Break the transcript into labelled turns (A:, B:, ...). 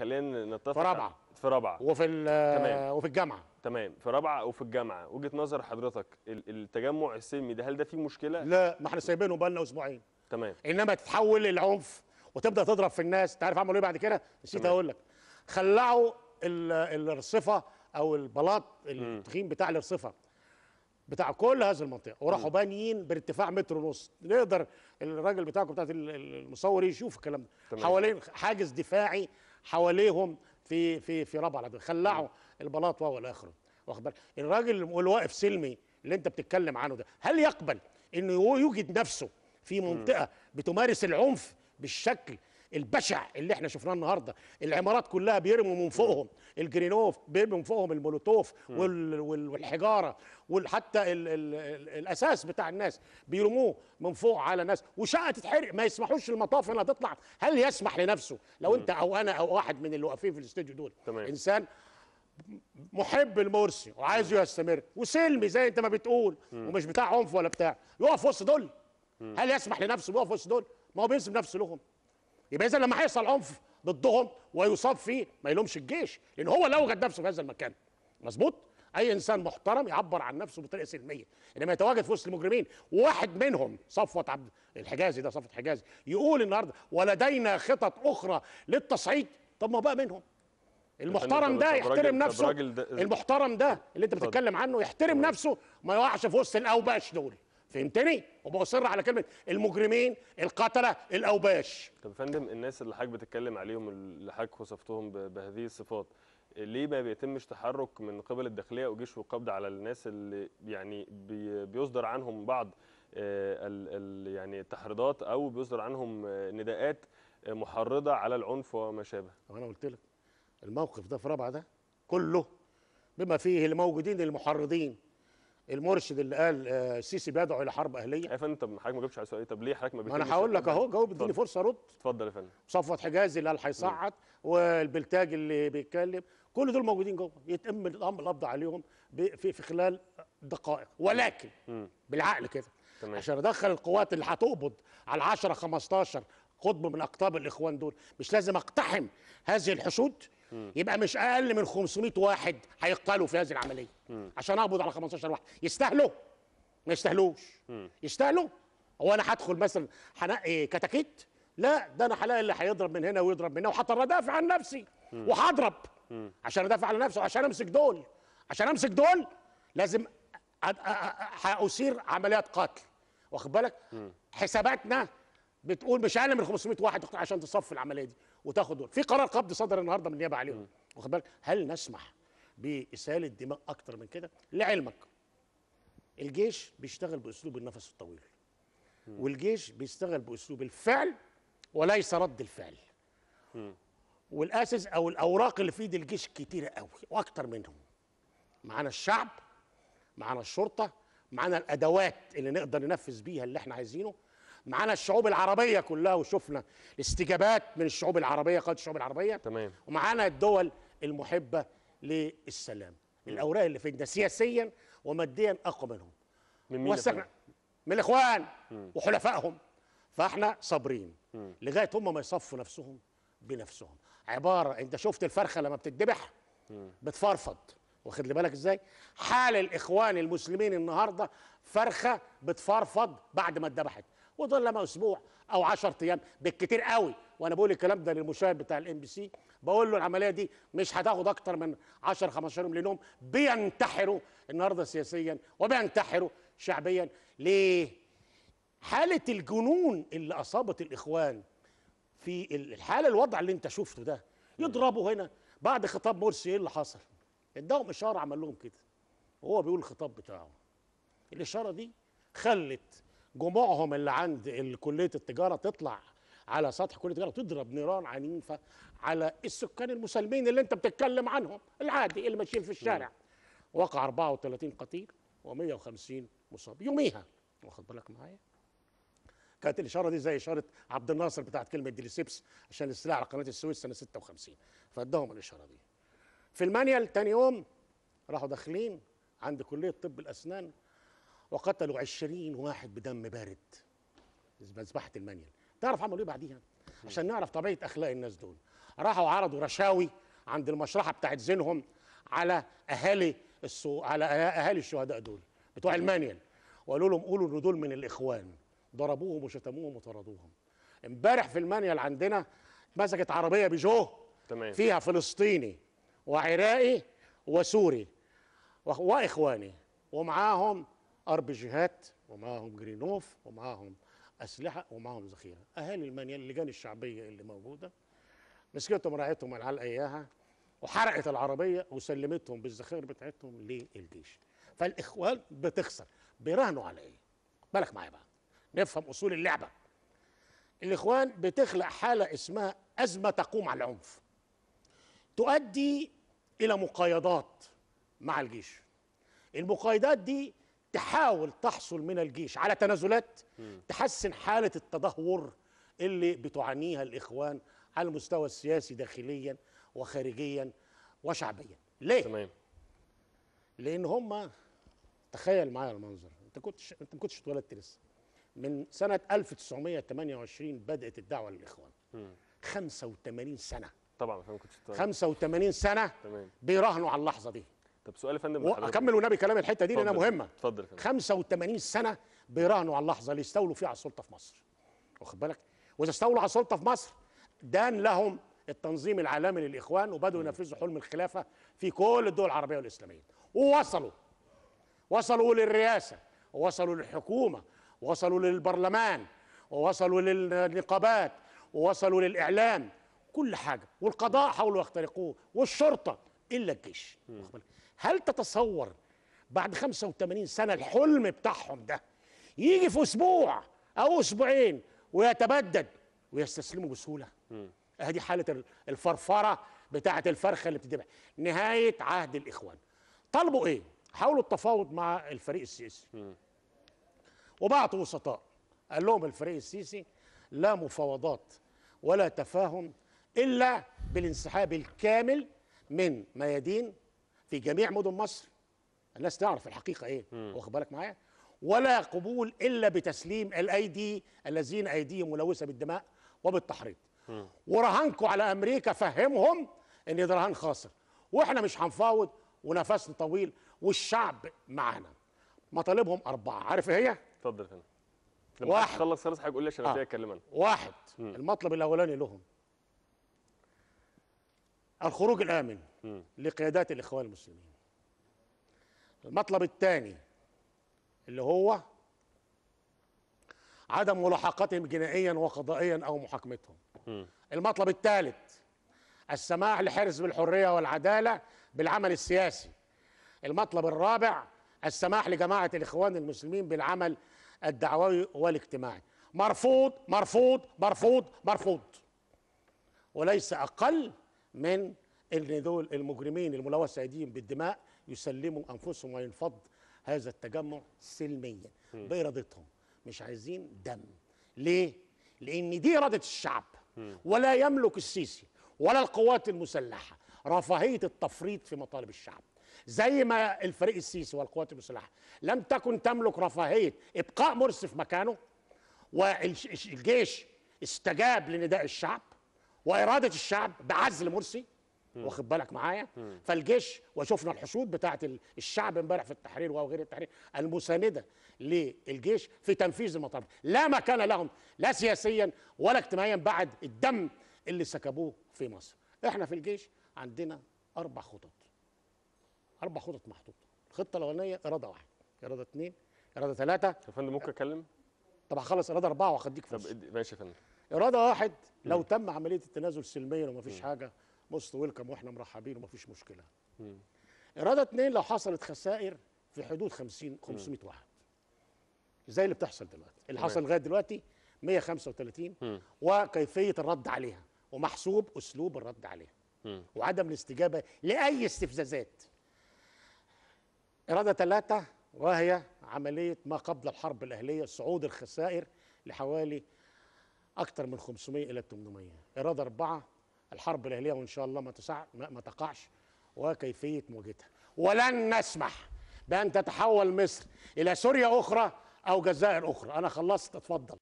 A: خلينا نتفق في رابعه في رابعه وفي وفي الجامعه تمام في رابعه وفي الجامعه وجهه نظر حضرتك التجمع السلمي ده هل ده فيه مشكله لا ما احنا سايبينه بقى لنا اسبوعين تمام انما تتحول للعنف وتبدا تضرب في الناس تعرف عملوا ايه بعد كده نسيت اقول لك خلعوا الرصفه او البلاط التخين بتاع الرصفه بتاع كل هذه المنطقه وراحوا بانيين بارتفاع متر ونص نقدر الراجل بتاعكم بتاع المصور يشوف الكلام ده حوالين حاجز دفاعي حواليهم في في في ربع العدوية خلعوا البلاط والى اخره واخد بالك الراجل الواقف سلمي اللي انت بتتكلم عنه ده هل يقبل انه يوجد نفسه في منطقه بتمارس العنف بالشكل البشع اللي احنا شفناه النهارده العمارات كلها بيرموا من فوقهم الجرينوف بيرموا من فوقهم المولوتوف والحجاره وحتى الاساس بتاع الناس بيرموه من فوق على ناس وشقه تتحرق ما يسمحوش المطاف انها تطلع هل يسمح لنفسه لو انت او انا او واحد من اللي واقفين في الاستوديو دول تمام. انسان محب المرسي وعايزه يستمر وسلمي زي انت ما بتقول م. ومش بتاع عنف ولا بتاع يقف وسط دول هل يسمح لنفسه يقف وسط دول ما هو بينسب نفسه لهم يبقى اذا لما هيحصل عنف ضدهم ويصاب فيه ما يلومش الجيش لان هو اللي نفسه في هذا المكان مظبوط اي انسان محترم يعبر عن نفسه بطريقه سلميه انما يتواجد في وسط المجرمين واحد منهم صفوت عبد الحجازي ده صفوت حجازي يقول النهارده ولدينا خطط اخرى للتصعيد طب ما بقى منهم المحترم ده يحترم نفسه المحترم ده اللي انت بتتكلم عنه يحترم نفسه ما يقعش في وسط الاوباش دول فهمتني وبصر على كلمه المجرمين القتله الاوباش طب يا فندم الناس اللي حضرتك بتتكلم عليهم اللي حضرتك وصفتهم بهذه الصفات ليه ما بيتمش تحرك من قبل الداخليه وجيش والقبض على الناس اللي يعني بيصدر عنهم بعض آه، ال يعني التحريضات او بيصدر عنهم آه، نداءات آه، محرضه على العنف وما شابه انا قلت لك الموقف ده في رابعه ده كله بما فيه الموجودين المحرضين المرشد اللي قال السيسي آه، بيدعو الى حرب اهليه يا فندم طب حضرتك ما جاوبتش على سؤالي إيه؟ طب ليه حضرتك ما بتجاوبش انا هقول لك اهو جاوب اديني فرصه ارد اتفضل يا فندم صفوت حجازي اللي قال هيصعد والبلتاج اللي بيتكلم كل دول موجودين جوه يتم الامر القبض عليهم في في خلال دقائق ولكن م. بالعقل كده تمام. عشان ادخل القوات اللي هتقبض على 10 15 قطب من اقطاب الاخوان دول مش لازم اقتحم هذه الحشود يبقى مش اقل من 500 واحد هيقتلوا في هذه العمليه عشان اقبض على 15 واحد يستاهلوا ما يستاهلوش يستاهلوا هو انا هدخل مثلا هنقي كتاكيت لا ده انا هلاقي اللي هيضرب من هنا ويضرب من هنا وهضطر ادافع عن نفسي وهضرب عشان ادافع عن نفسي وعشان امسك دول عشان امسك دول لازم هأثير عمليات قتل واخد بالك حساباتنا بتقول مش اقل من 500 واحد عشان تصفي العمليه دي وتاخد دول في قرار قبض صدر النهارده من النيابه عليهم واخد بالك هل نسمح باساله دماء اكتر من كده لعلمك الجيش بيشتغل باسلوب النفس الطويل والجيش بيشتغل باسلوب الفعل وليس رد الفعل والاسس او الاوراق اللي في ايد الجيش كتيره قوي واكتر منهم معانا الشعب معانا الشرطه معانا الادوات اللي نقدر ننفذ بيها اللي احنا عايزينه معانا الشعوب العربيه كلها وشفنا الاستجابات من الشعوب العربيه قاده الشعوب العربيه تمام ومعانا الدول المحبه للسلام الاوراق اللي فينا سياسيا وماديا اقوى منهم من مين من الاخوان وحلفائهم فاحنا صابرين لغايه هم ما يصفوا نفسهم بنفسهم عباره انت شفت الفرخه لما بتتذبح بتفرفض واخد لي بالك ازاي حال الاخوان المسلمين النهارده فرخه بتفرفض بعد ما اتذبحت وظل ما اسبوع او 10 ايام بالكتير قوي وانا بقول الكلام ده للمشاهد بتاع الام بي سي بقول له العمليه دي مش هتاخد اكتر من 10 15 يوم لانهم بينتحروا النهارده سياسيا وبينتحروا شعبيا ليه؟ حاله الجنون اللي اصابت الاخوان في الحاله الوضع اللي انت شفته ده يضربوا هنا بعد خطاب مرسي ايه اللي حصل؟ اداهم اشاره عمل لهم كده وهو بيقول الخطاب بتاعه الاشاره دي خلت جموعهم اللي عند كليه التجاره تطلع على سطح كليه التجاره تضرب نيران عنيفه على السكان المسلمين اللي انت بتتكلم عنهم العادي اللي ماشيين في الشارع وقع 34 قتيل و150 مصاب يوميها واخد بالك معايا كانت الاشاره دي زي اشاره عبد الناصر بتاعت كلمه ديليسيبس عشان الاستيلاء على قناه السويس سنه 56 فادهم الاشاره دي في المانيال تاني يوم راحوا داخلين عند كليه طب الاسنان وقتلوا عشرين واحد بدم بارد مذبحة المنيل تعرف عملوا ايه بعديها عشان نعرف طبيعة أخلاق الناس دول راحوا عرضوا رشاوي عند المشرحة بتاعت زينهم على أهالي السو... على أهالي الشهداء دول بتوع المانيال وقالوا لهم قولوا ان دول من الإخوان ضربوهم وشتموهم وطردوهم امبارح في المانيال عندنا مسكت عربية بيجو تمام. فيها فلسطيني وعراقي وسوري وإخواني ومعاهم ارب جهات ومعاهم جرينوف ومعاهم اسلحه ومعاهم ذخيره اهالي المانيا اللجان الشعبيه اللي موجوده مسكتهم راعتهم العلقه اياها وحرقت العربيه وسلمتهم بالذخائر بتاعتهم للجيش فالاخوان بتخسر بيراهنوا على ايه بالك معايا بقى نفهم اصول اللعبه الاخوان بتخلق حاله اسمها ازمه تقوم على العنف تؤدي الى مقايضات مع الجيش المقايضات دي تحاول تحصل من الجيش على تنازلات تحسن حالة التدهور اللي بتعانيها الإخوان على المستوى السياسي داخليا وخارجيا وشعبيا ليه؟ تمام لأن هم تخيل معايا المنظر أنت كنتش أنت ما كنتش اتولدت لسه من سنة 1928 بدأت الدعوة للإخوان مم. 85 سنة طبعا ما كنتش 85 سنة تمام. بيراهنوا على اللحظة دي طب سؤال يا فندم اكمل ونبي كلام الحته دي لانها مهمه اتفضل 85 سنه بيراهنوا على اللحظه اللي استولوا فيها على السلطه في مصر واخد بالك واذا استولوا على السلطه في مصر دان لهم التنظيم العالمي للاخوان وبداوا ينفذوا حلم الخلافه في كل الدول العربيه والاسلاميه ووصلوا وصلوا للرئاسه ووصلوا للحكومه ووصلوا للبرلمان ووصلوا للنقابات ووصلوا للاعلام كل حاجه والقضاء حاولوا يخترقوه والشرطه الا الجيش هل تتصور بعد 85 سنه الحلم بتاعهم ده يجي في اسبوع او اسبوعين ويتبدد ويستسلموا بسهوله ادي حاله الفرفره بتاعه الفرخه اللي بتتبع نهايه عهد الاخوان طلبوا ايه حاولوا التفاوض مع الفريق السيسي وبعتوا وسطاء قال لهم الفريق السيسي لا مفاوضات ولا تفاهم الا بالانسحاب الكامل من ميادين في جميع مدن مصر الناس تعرف الحقيقه ايه واخد بالك معايا ولا قبول الا بتسليم الايدي الذين ايديهم ملوثه بالدماء وبالتحريض ورهنكم على امريكا فهمهم ان ده رهان خاسر واحنا مش هنفاوض ونفسنا طويل والشعب معانا مطالبهم اربعه عارف ايه هي اتفضل يا فندم لما واحد تخلص خلاص هيقول لي عشان آه. اكلم انا واحد المطلب الاولاني لهم الخروج الآمن لقيادات الإخوان المسلمين المطلب الثاني اللي هو عدم ملاحقتهم جنائيا وقضائيا أو محاكمتهم المطلب الثالث السماح لحرص بالحرية والعدالة بالعمل السياسي المطلب الرابع السماح لجماعة الإخوان المسلمين بالعمل الدعوي والاجتماعي مرفوض مرفوض مرفوض مرفوض وليس أقل من ان دول المجرمين الملوث السعيديين بالدماء يسلموا انفسهم وينفض هذا التجمع سلميا بارادتهم مش عايزين دم ليه؟ لان دي اراده الشعب ولا يملك السيسي ولا القوات المسلحه رفاهيه التفريط في مطالب الشعب زي ما الفريق السيسي والقوات المسلحه لم تكن تملك رفاهيه ابقاء مرسي في مكانه والجيش استجاب لنداء الشعب واراده الشعب بعزل مرسي واخد بالك معايا فالجيش وشفنا الحشود بتاعه الشعب امبارح في التحرير وغير التحرير المسانده للجيش في تنفيذ المطالب لا مكان لهم لا سياسيا ولا اجتماعيا بعد الدم اللي سكبوه في مصر احنا في الجيش عندنا اربع خطط اربع خطط محطوطه الخطه الاولانيه اراده واحد اراده اثنين اراده ثلاثه يا فندم ممكن اتكلم طب هخلص اراده اربعه واخديك فلوس طب ماشي يا فندم اراده واحد لو تم عمليه التنازل سلميا ومفيش حاجه موست ويلكم واحنا مرحبين ومفيش مشكله اراده اثنين لو حصلت خسائر في حدود 50 500 واحد زي اللي بتحصل دلوقتي اللي حصل لغايه دلوقتي 135 وكيفيه الرد عليها ومحسوب اسلوب الرد عليها وعدم الاستجابه لاي استفزازات اراده ثلاثه وهي عمليه ما قبل الحرب الاهليه صعود الخسائر لحوالي اكثر من 500 الى 800 اراده اربعه الحرب الاهليه وان شاء الله ما تسع ما تقعش وكيفيه مواجهتها ولن نسمح بان تتحول مصر الى سوريا اخرى او جزائر اخرى انا خلصت اتفضل